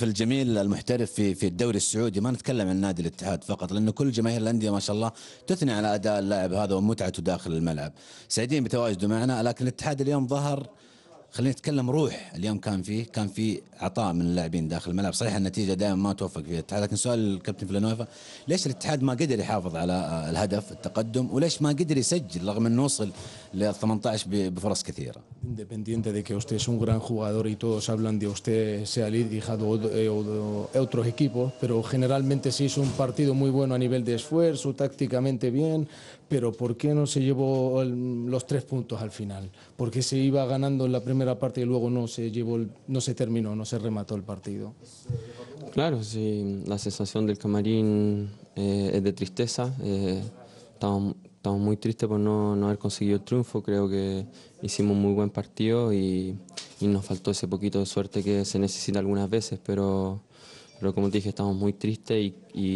في الجميل المحترف في في الدوري السعودي ما نتكلم عن نادي الاتحاد فقط لانه كل جماهير الانديه ما شاء الله تثني على اداء اللاعب هذا ومتعته داخل الملعب سعيدين بتواجده معنا لكن الاتحاد اليوم ظهر خلينا نتكلم روح اليوم كان فيه كان في عطاء من اللاعبين داخل الملعب صحيح النتيجه دائما ما توفق فيها الاتحاد لكن سؤال الكابتن فلانوفا ليش الاتحاد ما قدر يحافظ على آه، الهدف التقدم وليش ما قدر يسجل رغم انه وصل لل 18 بفرص كثيره independiente de que usted es un gran jugador y todos hablan de usted, sea LID o, eh, otros equipos, pero generalmente se es un partido muy bueno a nivel de esfuerzo, tácticamente bien, pero ¿por qué no se llevó los tres puntos al final? ¿Por qué se iba ganando en la primera parte y luego no se, llevó no se terminó, no se remató el partido? Claro, sí, la sensación del camarín eh, es de tristeza. Eh, estamos muy tristes por no, haber conseguido el triunfo. Creo que hicimos un muy buen partido y, y, nos faltó ese poquito de suerte que se necesita algunas veces, pero Pero como te dije, estamos muy tristes y, y,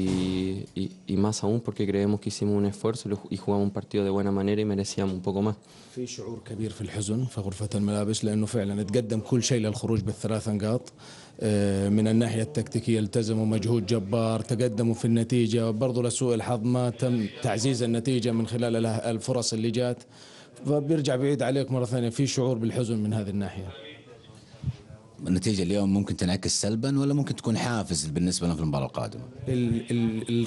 y, y más aún porque creemos que hicimos un esfuerzo y jugamos un partido de buena manera y merecíamos un poco más. في شعور كبير في الحزن في غرفة الملابس لأنه فعلا تقدم كل شيء للخروج بالثلاث نقاط آه، من الناحية التكتيكية التزموا مجهود جبار تقدموا في النتيجة برضو لسوء الحظ ما تم تعزيز النتيجة من خلال الفرص اللي جات فبيرجع بعيد عليك مرة ثانية في شعور بالحزن من هذه الناحية El,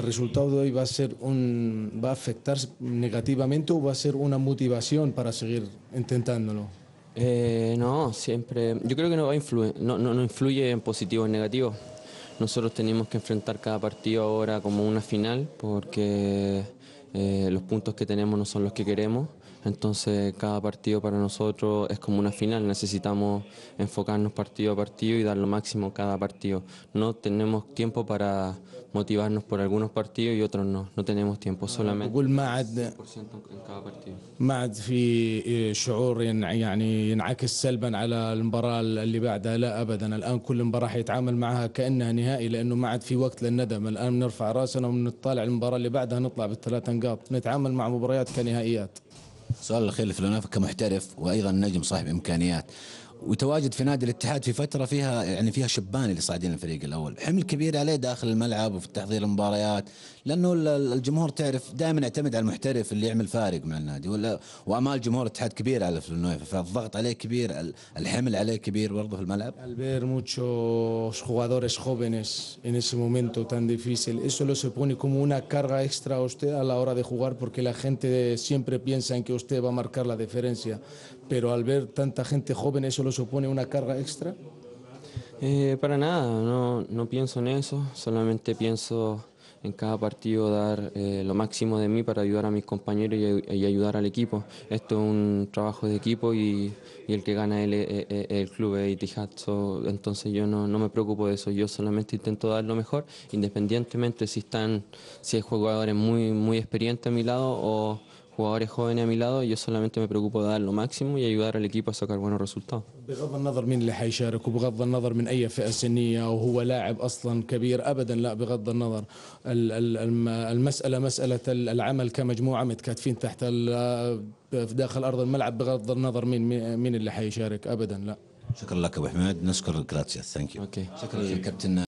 resultado de hoy va a ser un va a afectar negativamente o va a ser una motivación para seguir intentándolo. Eh, no, siempre. Yo creo que no va a influir, no, no, no influye en positivo o en negativo. Nosotros tenemos que enfrentar cada partido ahora como una final porque eh, los puntos que tenemos no son los que queremos, entonces cada partido para nosotros es como una final, necesitamos enfocarnos partido a partido y dar lo máximo cada partido. No tenemos tiempo para motivarnos por algunos partidos y otros no, no tenemos tiempo, ah, solamente 100% en cada partido. معد في eh, شعور يعني ينعكس سلبا على المباراة اللي بعدها لا أبدا الآن كل مباراة حيتعامل معها كأنها نهائي لأنه ما عاد في وقت للندم الآن نرفع رأسنا ونطالع المباراة اللي بعدها نطلع بالثلاث نقاط نتعامل مع مباريات كنهائيات سؤال الأخير لفلوناف كمحترف وأيضا نجم صاحب إمكانيات وتواجد في نادي الاتحاد في فتره فيها يعني فيها شبان اللي صاعدين الفريق الاول، حمل كبير عليه داخل الملعب وفي تحضير المباريات، لانه الجمهور تعرف دائما يعتمد على المحترف اللي يعمل فارق مع النادي ولا وامال جمهور الاتحاد كبير على فلنوي فالضغط عليه كبير، الحمل عليه كبير برضه في الملعب. البير muchos jugadores jóvenes en ese momento tan difícil, eso lo se pone como una carga extra a usted a la hora de jugar porque la gente siempre piensa en que usted va a marcar la diferencia, pero al ver tanta gente joven eso supone una carga extra? Eh, para nada, no, no, pienso en eso, solamente pienso en cada partido dar eh, lo máximo de mí para ayudar a mis compañeros y, ayudar al equipo. Esto es un trabajo de equipo y, el que gana el, eh, el, club de Itihad. entonces yo no, me preocupo de eso, yo solamente intento dar lo mejor, independientemente si están, si hay jugadores muy, muy experientes a mi lado o jugadores jóvenes a mi lado y yo solamente me preocupo de dar lo máximo y ayudar al equipo a sacar buenos resultados. بغض النظر مين اللي حيشارك وبغض النظر من اي فئه سنيه وهو لاعب اصلا كبير ابدا لا بغض النظر المساله مساله العمل كمجموعه متكاتفين تحت في داخل ارض الملعب بغض النظر مين مين اللي حيشارك ابدا لا شكرا لك ابو حميد نشكر جراتيا ثانك يو شكرا للكابتن